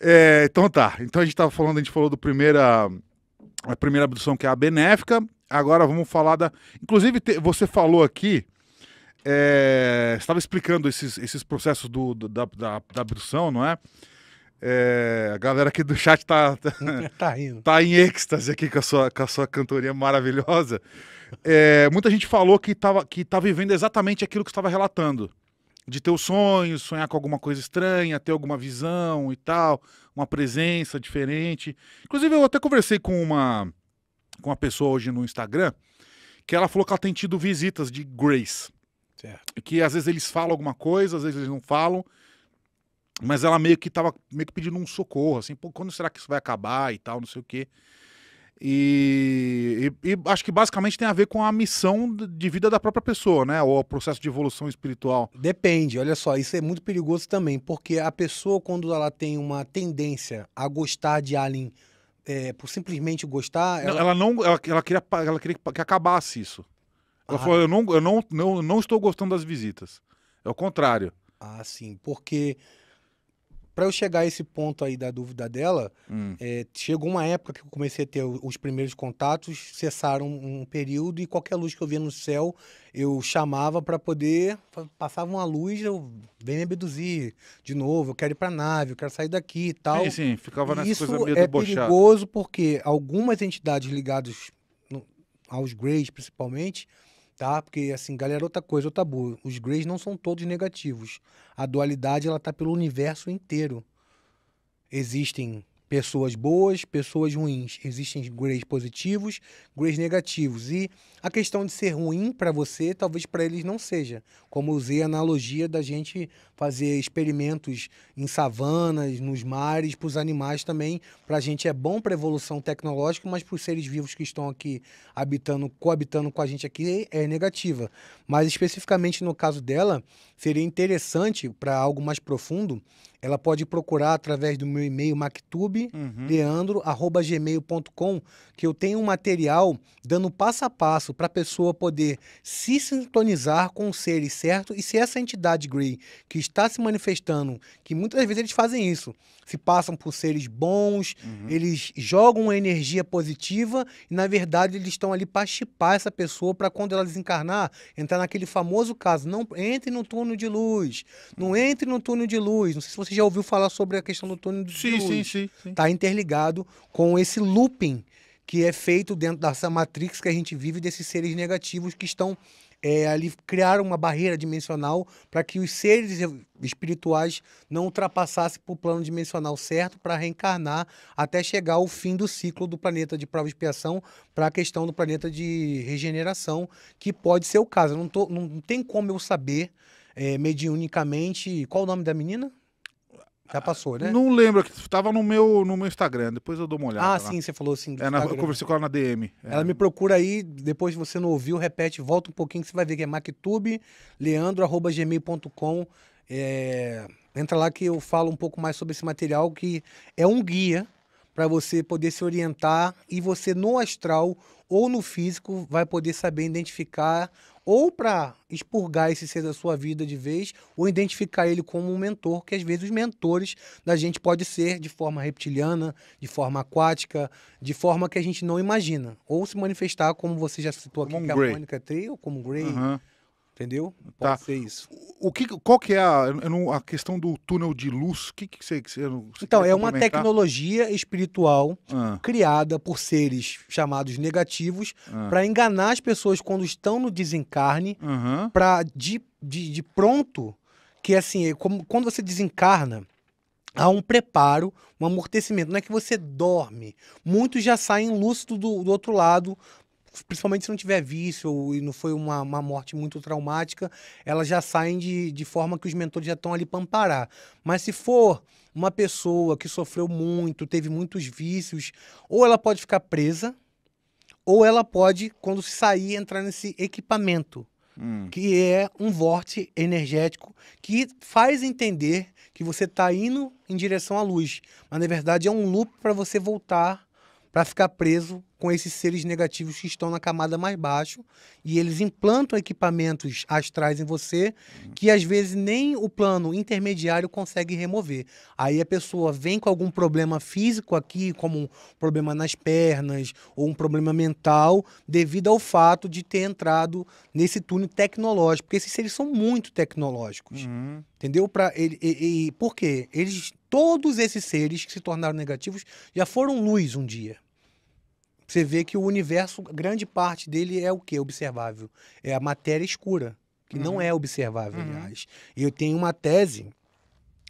É, então tá. Então a gente estava falando, a gente falou do primeira, a primeira abdução que é a benéfica. Agora vamos falar da. Inclusive, te, você falou aqui. É, estava explicando esses, esses processos do, do da, da, da, abdução, não é? é? A galera aqui do chat tá, tá, tá, rindo. tá em êxtase aqui com a sua, com a sua cantoria maravilhosa. É, muita gente falou que estava que tá vivendo exatamente aquilo que estava relatando de ter os sonhos, sonhar com alguma coisa estranha, ter alguma visão e tal, uma presença diferente. Inclusive, eu até conversei com uma, com uma pessoa hoje no Instagram que ela falou que ela tem tido visitas de Grace. Certo. Que às vezes eles falam alguma coisa, às vezes eles não falam, mas ela meio que tava meio que pedindo um socorro, assim, quando será que isso vai acabar e tal, não sei o quê. E, e, e, acho que basicamente tem a ver com a missão de vida da própria pessoa, né? Ou o processo de evolução espiritual. Depende, olha só, isso é muito perigoso também, porque a pessoa, quando ela tem uma tendência a gostar de alien é, por simplesmente gostar. Ela... ela, não. Ela, ela, queria, ela queria que acabasse isso. Ela ah. falou: eu não, eu não, não, não estou gostando das visitas. É o contrário. Ah, sim, porque para eu chegar a esse ponto aí da dúvida dela, hum. é, chegou uma época que eu comecei a ter os primeiros contatos, cessaram um período e qualquer luz que eu via no céu, eu chamava para poder. Passava uma luz, eu venho me abduzir de novo, eu quero ir para nave, eu quero sair daqui e tal. Sim, sim, ficava nessa Isso coisa meio é debochada. perigoso porque algumas entidades ligadas no, aos Greys, principalmente, tá? Porque, assim, galera, outra coisa, outra boa. Os grays não são todos negativos. A dualidade, ela tá pelo universo inteiro. Existem pessoas boas, pessoas ruins. Existem grays positivos, grays negativos. E a questão de ser ruim para você, talvez para eles não seja. Como usei a analogia da gente fazer experimentos em savanas, nos mares, para os animais também. Para a gente é bom para a evolução tecnológica, mas para os seres vivos que estão aqui habitando, coabitando com a gente aqui, é negativa. Mas especificamente no caso dela, seria interessante, para algo mais profundo, ela pode procurar através do meu e-mail mactubeleandro.gmail.com, uhum. que eu tenho um material dando passo a passo para a pessoa poder se sintonizar com o seres, certo? E se essa entidade Grey que está se manifestando, que muitas vezes eles fazem isso, se passam por seres bons, uhum. eles jogam uma energia positiva e, na verdade, eles estão ali para chipar essa pessoa para quando ela desencarnar, entrar naquele famoso caso. Não entre no turno de luz, não uhum. entre no turno de luz, não sei se você você já ouviu falar sobre a questão do túnel do sim, sim, sim, sim. Tá interligado com esse looping que é feito dentro dessa matrix que a gente vive desses seres negativos que estão é, ali criaram uma barreira dimensional para que os seres espirituais não ultrapassassem para o plano dimensional certo para reencarnar até chegar ao fim do ciclo do planeta de prova e expiação para a questão do planeta de regeneração, que pode ser o caso. Não, tô, não tem como eu saber é, mediunicamente. Qual o nome da menina? Já passou, né? Não lembro, que tava no meu, no meu Instagram, depois eu dou uma olhada. Ah, lá. sim, você falou assim. É, na, eu conversei com ela na DM. É. Ela me procura aí, depois se você não ouviu, repete, volta um pouquinho que você vai ver que é MacTubeLeandro@gmail.com. leandro.gmail.com. É... Entra lá que eu falo um pouco mais sobre esse material, que é um guia para você poder se orientar e você no astral ou no físico vai poder saber identificar ou para expurgar esse ser da sua vida de vez, ou identificar ele como um mentor, que às vezes os mentores da gente pode ser de forma reptiliana, de forma aquática, de forma que a gente não imagina, ou se manifestar como você já citou aqui, como um que é a Mônica ou como Grey. Uhum. Entendeu? Tá. Pode tá. ser isso. O, que, qual que é a, a questão do túnel de luz? O que, que você, você, Então, é uma tecnologia espiritual ah. criada por seres chamados negativos ah. para enganar as pessoas quando estão no desencarne, uhum. para de, de, de, pronto, que é assim, é como, quando você desencarna, há um preparo, um amortecimento. Não é que você dorme. Muitos já saem lúcido do, do outro lado principalmente se não tiver vício e não foi uma, uma morte muito traumática, elas já saem de, de forma que os mentores já estão ali para amparar. Mas se for uma pessoa que sofreu muito, teve muitos vícios, ou ela pode ficar presa, ou ela pode, quando sair, entrar nesse equipamento. Hum. Que é um vórtice energético que faz entender que você está indo em direção à luz, mas na verdade é um loop para você voltar para ficar preso com esses seres negativos que estão na camada mais baixo e eles implantam equipamentos astrais em você que às vezes nem o plano intermediário consegue remover. Aí a pessoa vem com algum problema físico aqui, como um problema nas pernas ou um problema mental, devido ao fato de ter entrado nesse túnel tecnológico, porque esses seres são muito tecnológicos. Uhum. Entendeu? para ele e, e por quê? Eles todos esses seres que se tornaram negativos já foram luz um dia. Você vê que o universo, grande parte dele é o que observável, é a matéria escura, que uhum. não é observável, uhum. aliás. E eu tenho uma tese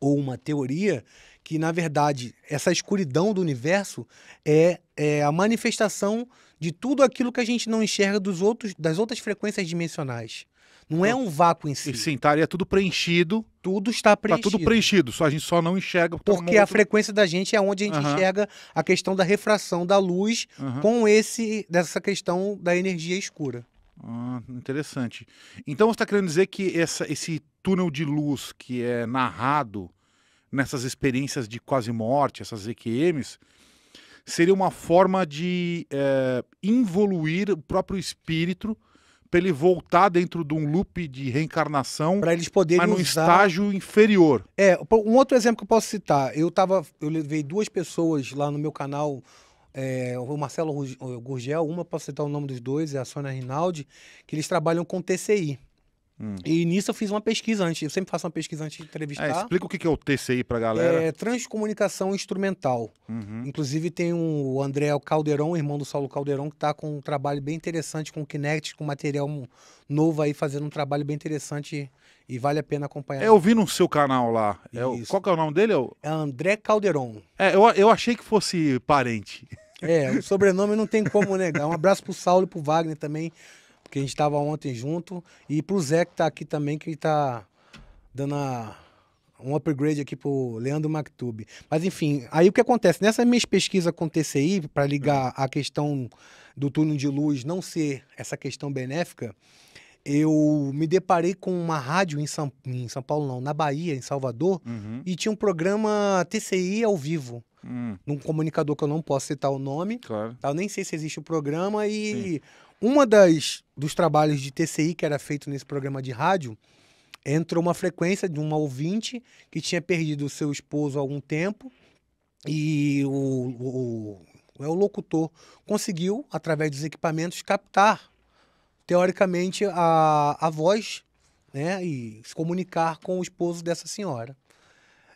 ou uma teoria que, na verdade, essa escuridão do universo é, é a manifestação de tudo aquilo que a gente não enxerga dos outros, das outras frequências dimensionais. Não é então, um vácuo em si. Sim, estaria é tudo preenchido. Tudo está tá preenchido. Está tudo preenchido, só a gente só não enxerga. Porque, é porque a frequência da gente é onde a gente uhum. enxerga a questão da refração da luz uhum. com esse dessa questão da energia escura. Ah, interessante. Então você está querendo dizer que essa, esse túnel de luz que é narrado nessas experiências de quase morte, essas EQMs, seria uma forma de é, involuir o próprio espírito para ele voltar dentro de um loop de reencarnação para eles poderem mas num usar... estágio inferior. É, um outro exemplo que eu posso citar, eu tava, eu levei duas pessoas lá no meu canal, é, o Marcelo Gurgel, uma posso citar o nome dos dois, é a Sônia Rinaldi, que eles trabalham com TCI. Hum. E nisso eu fiz uma pesquisa antes. Eu sempre faço uma pesquisa antes de entrevistar. É, explica o que é o TCI para a galera. É transcomunicação instrumental. Uhum. Inclusive tem o André Caldeirão, irmão do Saulo Caldeirão, que está com um trabalho bem interessante com o Kinect, com material novo aí, fazendo um trabalho bem interessante e vale a pena acompanhar. É, eu vi no seu canal lá. É, qual que é o nome dele? É, é André Caldeirão. É, eu, eu achei que fosse parente. É, o sobrenome não tem como negar. Um abraço pro Saulo e pro Wagner também que a gente estava ontem junto. E pro Zé, que está aqui também, que está dando a, um upgrade aqui pro Leandro Mactube. Mas enfim, aí o que acontece? Nessas minhas pesquisas com TCI, para ligar a questão do túnel de luz não ser essa questão benéfica, eu me deparei com uma rádio em São, em São Paulo, não, na Bahia, em Salvador, uhum. e tinha um programa TCI ao vivo. Hum. Num comunicador que eu não posso citar o nome. Claro. Tá? Eu nem sei se existe o programa e. Sim uma das dos trabalhos de TCI que era feito nesse programa de rádio, entrou uma frequência de uma ouvinte que tinha perdido o seu esposo há algum tempo e o, o, é, o locutor conseguiu, através dos equipamentos, captar, teoricamente, a, a voz né, e se comunicar com o esposo dessa senhora.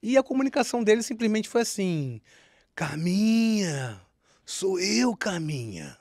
E a comunicação dele simplesmente foi assim: Caminha, sou eu, Caminha.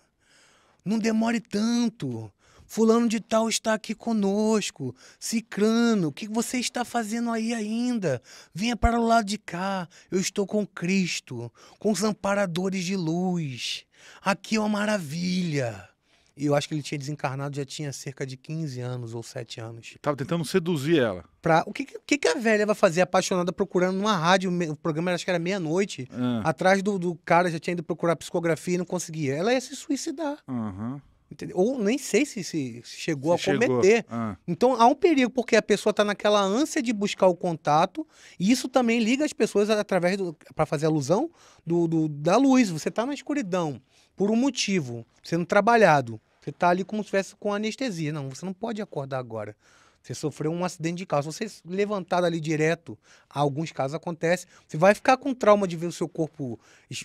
Não demore tanto. Fulano de tal está aqui conosco. Cicrano, o que você está fazendo aí ainda? Venha para o lado de cá. Eu estou com Cristo, com os amparadores de luz. Aqui é uma maravilha. E eu acho que ele tinha desencarnado, já tinha cerca de 15 anos ou 7 anos. Tava tentando seduzir ela. Pra, o que, que, que a velha vai fazer apaixonada procurando numa rádio? O programa acho que era meia-noite. Ah. Atrás do, do, cara já tinha ido procurar psicografia e não conseguia. Ela ia se suicidar. Uhum. Entendeu? Ou nem sei se, se chegou se a cometer. Chegou. Ah. Então há um perigo, porque a pessoa está naquela ânsia de buscar o contato, e isso também liga as pessoas através para fazer alusão do, do, da luz. Você está na escuridão por um motivo, sendo trabalhado. Você está ali como se estivesse com anestesia. Não, você não pode acordar agora. Você sofreu um acidente de carro. Se você levantar ali direto, alguns casos acontece, você vai ficar com trauma de ver o seu corpo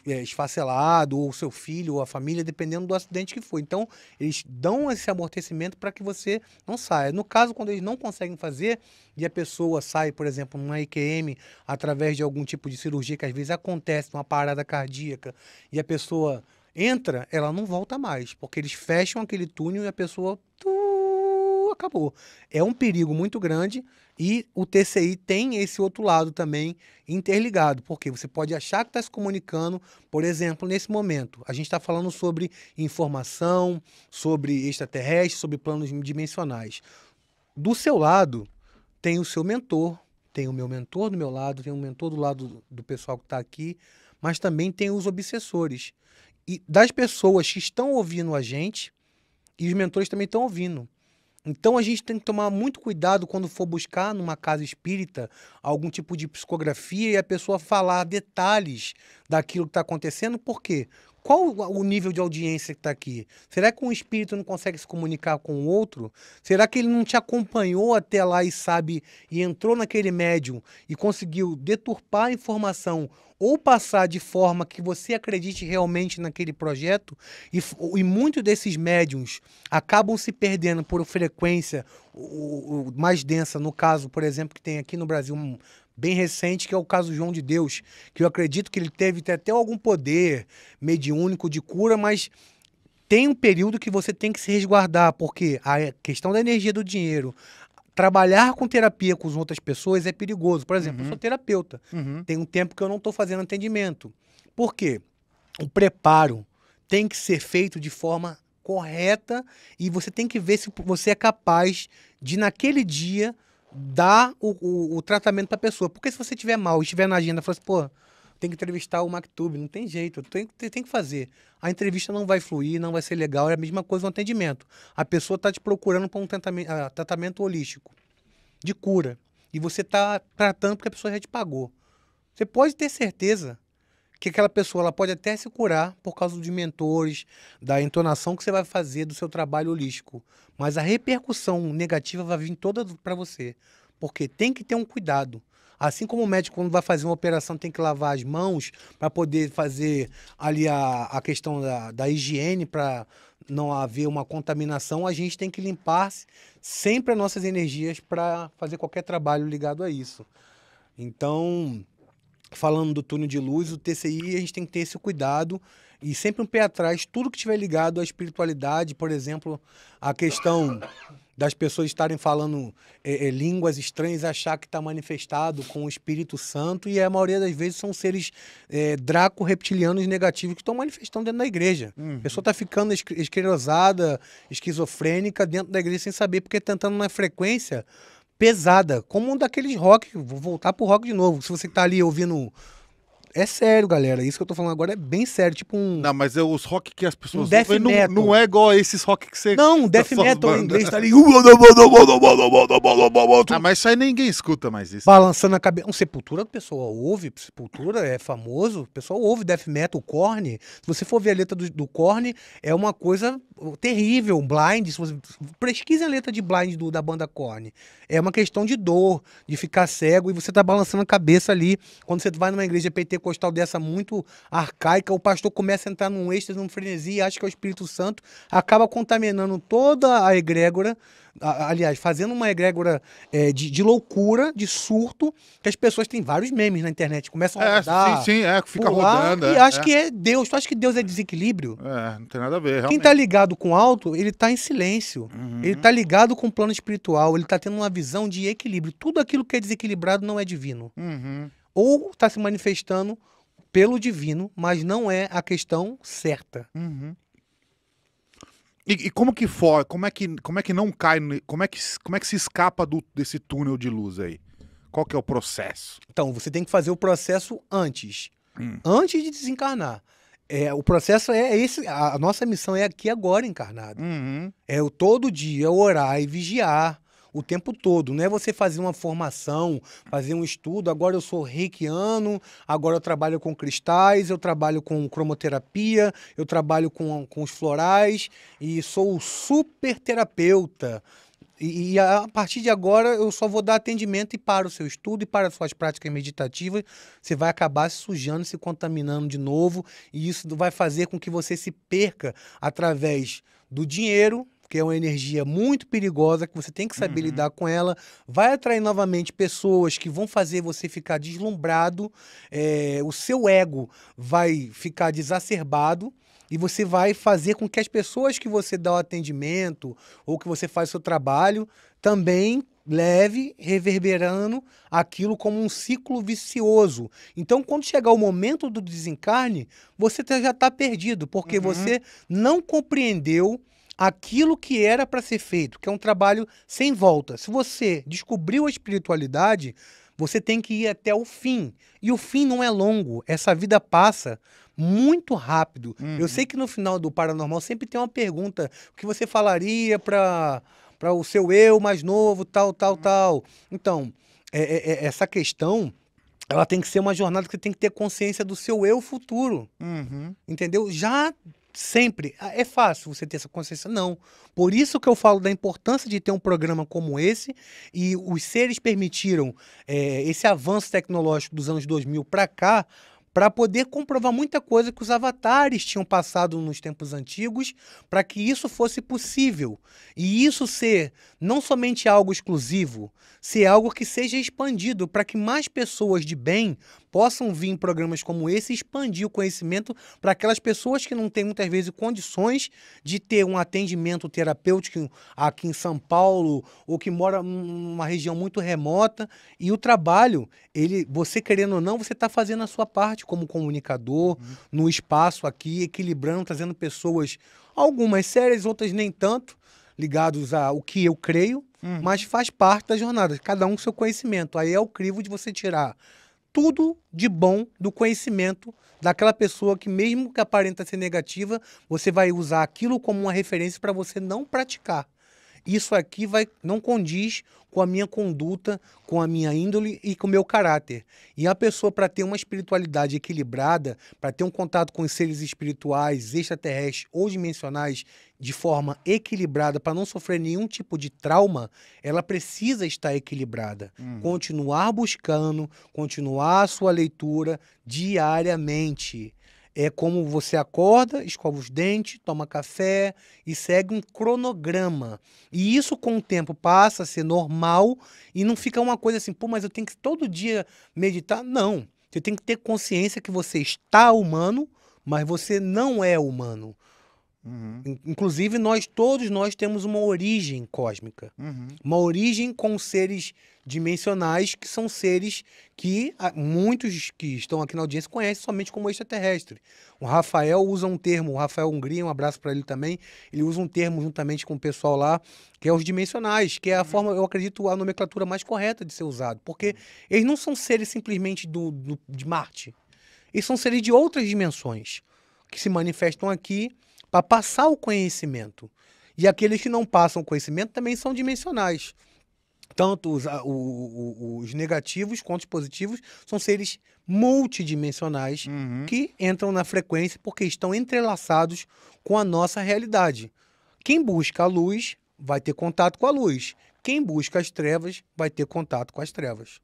é, esfacelado, ou o seu filho, ou a família, dependendo do acidente que foi. Então, eles dão esse amortecimento para que você não saia. No caso, quando eles não conseguem fazer, e a pessoa sai, por exemplo, numa IQM, através de algum tipo de cirurgia que às vezes acontece, uma parada cardíaca, e a pessoa entra, ela não volta mais, porque eles fecham aquele túnel e a pessoa tu, acabou. É um perigo muito grande e o TCI tem esse outro lado também interligado, porque você pode achar que está se comunicando, por exemplo, nesse momento. A gente está falando sobre informação, sobre extraterrestre, sobre planos dimensionais. Do seu lado, tem o seu mentor, tem o meu mentor do meu lado, tem o mentor do lado do pessoal que está aqui, mas também tem os obsessores e das pessoas que estão ouvindo a gente e os mentores também estão ouvindo. Então a gente tem que tomar muito cuidado quando for buscar numa casa espírita algum tipo de psicografia e a pessoa falar detalhes daquilo que está acontecendo, por quê? Qual o nível de audiência que está aqui? Será que um espírito não consegue se comunicar com o outro? Será que ele não te acompanhou até lá e sabe, e entrou naquele médium e conseguiu deturpar a informação ou passar de forma que você acredite realmente naquele projeto? E, e muitos desses médiums acabam se perdendo por frequência o, o mais densa, no caso, por exemplo, que tem aqui no Brasil bem recente, que é o caso João de Deus, que eu acredito que ele teve até algum poder mediúnico de cura, mas tem um período que você tem que se resguardar, porque a questão da energia do dinheiro, trabalhar com terapia com as outras pessoas é perigoso. Por exemplo, uhum. eu sou uhum. terapeuta. Uhum. Tem um tempo que eu não estou fazendo atendimento. Por quê? O preparo tem que ser feito de forma correta e você tem que ver se você é capaz de, naquele dia, dar o, o, o tratamento para a pessoa. Porque se você tiver mal, estiver na agenda, falar assim, pô, tem que entrevistar o MacTube, não tem jeito, tem, tem, tem, que fazer. A entrevista não vai fluir, não vai ser legal, é a mesma coisa no atendimento. A pessoa está te procurando para um tratamento, uh, ah, tratamento holístico, de cura, e você está tratando porque a pessoa já te pagou. Você pode ter certeza que aquela pessoa ela pode até se curar por causa dos mentores, da entonação que você vai fazer do seu trabalho holístico, mas a repercussão negativa vai vir toda para você, porque tem que ter um cuidado. Assim como o médico, quando vai fazer uma operação, tem que lavar as mãos para poder fazer ali a, a questão da, da higiene, para não haver uma contaminação, a gente tem que limpar sempre as nossas energias para fazer qualquer trabalho ligado a isso. Então, falando do túnel de luz, o TCI a gente tem que ter esse cuidado e sempre um pé atrás, tudo que tiver ligado à espiritualidade, por exemplo, a questão das pessoas estarem falando é, é, línguas estranhas, achar que está manifestado com o Espírito Santo, e a maioria das vezes são seres é, draco-reptilianos negativos que estão manifestando dentro da igreja. Uhum. A pessoa está ficando esclerosada, esquizofrênica dentro da igreja sem saber, porque tentando na frequência pesada, como um daqueles rock, vou voltar pro rock de novo. Se você tá ali ouvindo é sério, galera. Isso que eu tô falando agora é bem sério. Tipo um. Não, mas é os rock que as pessoas. Um death não, metal. Não, é igual a esses rock que você. Não, um tá death metal em inglês tá ali. Ah, mas isso aí ninguém escuta mais isso. Balançando a cabeça. Um Sepultura, o pessoal ouve. Sepultura é famoso. O pessoal ouve death metal, o corne. Se você for ver a letra do, do é uma coisa terrível. Blind. Se você... Pesquise a letra de blind do, da banda corne. É uma questão de dor, de ficar cego e você tá balançando a cabeça ali. Quando você vai numa igreja PT pentecostal dessa muito arcaica, o pastor começa a entrar num êxtase, num frenesi, acha que é o Espírito Santo, acaba contaminando toda a egrégora, aliás, fazendo uma egrégora é, de, de, loucura, de surto, que as pessoas têm vários memes na internet, começam a é, rodar, sim, sim, é, fica pular, rodando. E é, acha é. que é Deus, tu acha que Deus é desequilíbrio? É, não tem nada a ver, realmente. Quem tá ligado com alto, ele tá em silêncio, uhum. ele tá ligado com o plano espiritual, ele tá tendo uma visão de equilíbrio, tudo aquilo que é desequilibrado não é divino. Uhum ou está se manifestando pelo divino, mas não é a questão certa. Uhum. E, e, como que for, como é que, como é que não cai, como é que, como é que se escapa do, desse túnel de luz aí? Qual que é o processo? Então, você tem que fazer o processo antes. Hum. Antes de desencarnar. É, o processo é esse. A nossa missão é aqui agora encarnado. Uhum. É o todo dia orar e vigiar o tempo todo. Não é você fazer uma formação, fazer um estudo. Agora eu sou reikiano, agora eu trabalho com cristais, eu trabalho com cromoterapia, eu trabalho com, com os florais e sou super terapeuta. E, e, a partir de agora eu só vou dar atendimento e para o seu estudo e para as suas práticas meditativas. Você vai acabar se sujando, se contaminando de novo. E isso vai fazer com que você se perca através do dinheiro, porque é uma energia muito perigosa que você tem que saber uhum. lidar com ela. Vai atrair novamente pessoas que vão fazer você ficar deslumbrado, é, o seu ego vai ficar desacerbado e você vai fazer com que as pessoas que você dá o atendimento ou que você faz o seu trabalho também leve, reverberando aquilo como um ciclo vicioso. Então, quando chegar o momento do desencarne, você tá, já está perdido, porque uhum. você não compreendeu aquilo que era para ser feito, que é um trabalho sem volta. Se você descobriu a espiritualidade, você tem que ir até o fim. E o fim não é longo, essa vida passa muito rápido. Uhum. Eu sei que no final do paranormal sempre tem uma pergunta: o que você falaria para para o seu eu mais novo, tal, tal, uhum. tal. Então, é, é, é, essa questão ela tem que ser uma jornada que você tem que ter consciência do seu eu futuro. Uhum. Entendeu? Já sempre ah, é fácil você ter essa consciência. Não. Por isso que eu falo da importância de ter um programa como esse e os seres permitiram é, esse avanço tecnológico dos anos 2000 para cá para poder comprovar muita coisa que os avatares tinham passado nos tempos antigos, para que isso fosse possível. E isso ser não somente algo exclusivo, ser algo que seja expandido para que mais pessoas de bem possam vir em programas como esse e expandir o conhecimento para aquelas pessoas que não têm muitas vezes condições de ter um atendimento terapêutico aqui em São Paulo ou que mora numa região muito remota e o trabalho, ele, você querendo ou não, você está fazendo a sua parte como comunicador uhum. no espaço aqui, equilibrando, trazendo pessoas, algumas sérias, outras nem tanto, ligados ao que eu creio, uhum. mas faz parte da jornada, cada um com seu conhecimento. Aí é o crivo de você tirar tudo de bom do conhecimento daquela pessoa que, mesmo que aparenta ser negativa, você vai usar aquilo como uma referência para você não praticar isso aqui vai, não condiz com a minha conduta, com a minha índole e com o meu caráter. E a pessoa, para ter uma espiritualidade equilibrada, para ter um contato com os seres espirituais, extraterrestres ou dimensionais de forma equilibrada, para não sofrer nenhum tipo de trauma, ela precisa estar equilibrada. Hum. Continuar buscando, continuar a sua leitura diariamente. É como você acorda, escova os dentes, toma café e segue um cronograma. E isso com o tempo passa a ser normal e não fica uma coisa assim, pô, mas eu tenho que todo dia meditar? Não. Você tem que ter consciência que você está humano, mas você não é humano. Uhum. Inclusive, nós todos nós temos uma origem cósmica. Uhum. Uma origem com seres dimensionais que são seres que ah, muitos que estão aqui na audiência conhecem somente como extraterrestre. O Rafael usa um termo, o Rafael Hungria, um abraço para ele também. Ele usa um termo juntamente com o pessoal lá, que é os dimensionais, que é a uhum. forma, eu acredito, a nomenclatura mais correta de ser usado, porque uhum. eles não são seres simplesmente do, do de Marte. Eles são seres de outras dimensões que se manifestam aqui para passar o conhecimento. E aqueles que não passam conhecimento também são dimensionais. Tanto os, o, o, os negativos quanto os positivos são seres multidimensionais uhum. que entram na frequência porque estão entrelaçados com a nossa realidade. Quem busca a luz vai ter contato com a luz. Quem busca as trevas vai ter contato com as trevas.